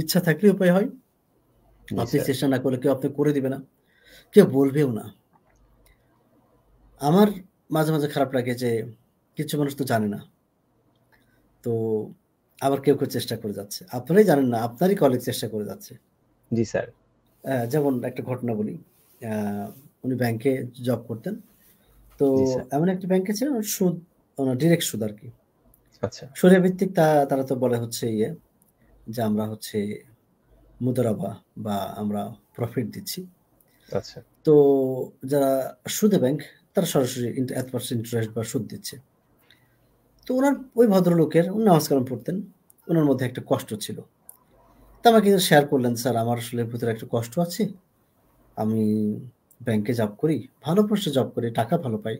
ইচ্ছা থাকলে উপায় হয় আপনি চেষ্টা না করলে কেউ আপনি করে দিবে না কেউ বলবেও না আমার মাঝে মাঝে খারাপ লাগে যে কিছু মানুষ তো জানে না তো আবার কেউ কেউ চেষ্টা করে যাচ্ছে আপনারাই জানেন না আপনারই কলেজ চেষ্টা করে যাচ্ছে জি স্যার যেমন একটা ঘটনা বলি উনি ব্যাংকে জব করতেন তো এমন একটি ব্যাংকে ছিল সুদ ডিরেক্ট মানে সুদ আর কি আচ্ছা ভিত্তিক তা তারা তো বলে হচ্ছে ইয়ে যে আমরা হচ্ছে মুদারাবা বা আমরা প্রফিট দিচ্ছি আচ্ছা তো যারা সুদে ব্যাংক তারা সরাসরি এত পার্সেন্ট ইন্টারেস্ট বা সুদ দিচ্ছে তো ওনার ওই ভদ্রলোকের উনি নামাজ পড়তেন ওনার মধ্যে একটা কষ্ট ছিল তা আমাকে শেয়ার করলেন স্যার আমার আসলে ভিতরে একটা কষ্ট আছে আমি ব্যাংকে জব করি ভালো পোস্টে জব করি টাকা ভালো পাই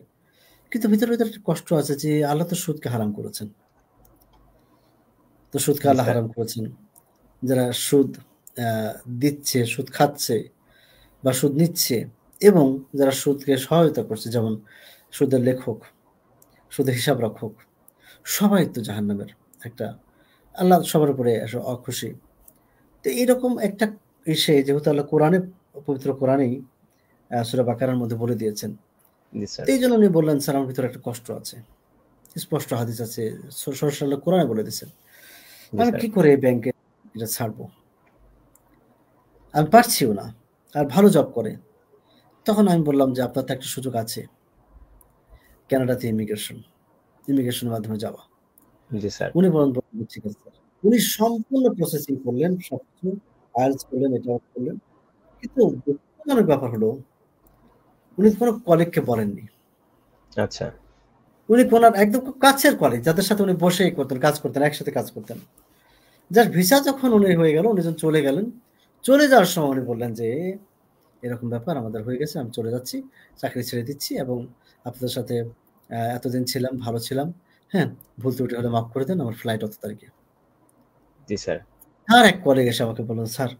কিন্তু ভিতরে ভিতরে একটা কষ্ট আছে যে আল্লাহ তো সুদকে হারাম করেছেন তো সুদকে আল্লাহ আচ্ছা। হারাম করেছেন যারা সুদ দিচ্ছে সুদ খাচ্ছে বা সুদ নিচ্ছে এবং যারা সুদকে সহায়তা করছে যেমন সুদের লেখক সুদের হিসাব রক্ষক সবাই তো জাহান্নামের একটা আল্লাহ সবার উপরে অখুশি তো এইরকম একটা ইসে যেহেতু আল্লাহ কোরআনে পবিত্র কোরআনেই সুরা বাকারার মধ্যে বলে দিয়েছেন এই জন্য উনি বললেন স্যার আমার ভিতরে একটা কষ্ট আছে স্পষ্ট হাদিস আছে সরাসরি কোরআনে বলে দিয়েছেন মানে কি করে ব্যাংকে এটা ছাড়বো আমি পারছিও না আর ভালো জব করে তখন আমি বললাম যে আপনার তো একটা সুযোগ আছে ক্যানাডাতে ইমিগ্রেশন ইমিগ্রেশনের মাধ্যমে যাওয়া উনি বলেন ঠিক আছে উনি সম্পূর্ণ প্রসেসিং করলেন সব কিছু আয়েলস করলেন এটা করলেন কিন্তু দুঃখজনক ব্যাপার হলো উনি কোনো কলেজকে বলেননি আচ্ছা উনি কোন একদম কাছের কলেজ যাদের সাথে উনি বসেই করতেন কাজ করতেন একসাথে কাজ করতেন যার ভিসা যখন উনি হয়ে গেল উনি যখন চলে গেলেন চলে যাওয়ার সময় উনি বললেন যে এরকম ব্যাপার আমাদের হয়ে গেছে আমি চলে যাচ্ছি চাকরি ছেড়ে দিচ্ছি এবং আপনাদের সাথে এতদিন ছিলাম ভালো ছিলাম হ্যাঁ ভুল ত্রুটি হলে মাফ করে দেন আমার ফ্লাইট অত তারিখে জি স্যার আর এক কলেগ এসে আমাকে বললেন স্যার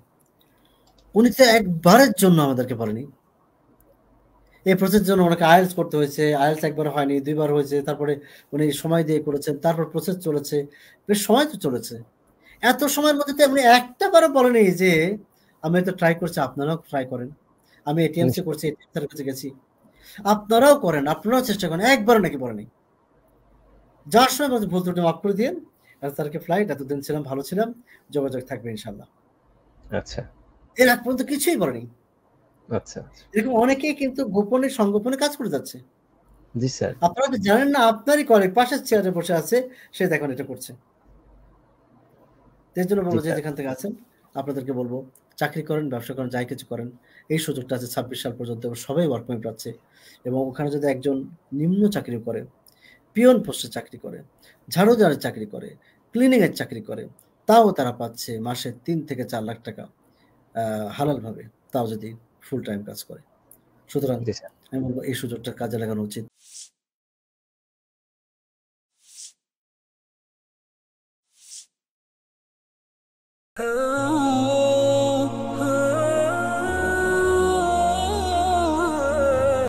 উনি তো একবারের জন্য আমাদেরকে বলেনি এই প্রসেসের জন্য ওনাকে আয়েলস করতে হয়েছে আয়েলস একবার হয়নি দুইবার হয়েছে তারপরে উনি সময় দিয়ে করেছেন তারপর প্রসেস চলেছে বেশ সময় তো চলেছে এত সময়ের মধ্যে তো আপনি একটা বারো বলেনি যে আমি তো ট্রাই করছি আপনারাও ট্রাই করেন আমি এটিএম সে করছি এটিএমসির কাছে গেছি আপনারাও করেন আপনারাও চেষ্টা করেন একবারও নাকি বলেনি যার সময় বলছে ভুল ত্রুটি মাফ করে দিন স্যারকে ফ্লাইট এতদিন ছিলাম ভালো ছিলাম যোগাযোগ থাকবে ইনশাল্লাহ আচ্ছা এর আগ পর্যন্ত কিছুই বলেনি আচ্ছা, আচ্ছা এরকম অনেকেই কিন্তু গোপনে সংগোপনে কাজ করে যাচ্ছে জি স্যার আপনারা জানেন না আপনারই কলেজ পাশের চেয়ারে বসে আছে সে দেখুন এটা করছে এর জন্য যেখান থেকে আছেন আপনাদেরকে বলবো চাকরি করেন ব্যবসা করেন যাই কিছু করেন এই সুযোগটা আছে ছাব্বিশ সাল পর্যন্ত সবাই ওয়ার্ক পয়েন্ট পাচ্ছে এবং ওখানে যদি একজন নিম্ন চাকরি করে পিয়ন পোস্টে চাকরি করে ঝাড়ের চাকরি করে ক্লিনিংয়ের চাকরি করে তাও তারা পাচ্ছে মাসে তিন থেকে চার লাখ টাকা হালালভাবে তাও যদি ফুল টাইম কাজ করে সুতরাং আমি বলবো এই সুযোগটা কাজে লাগানো উচিত Oh.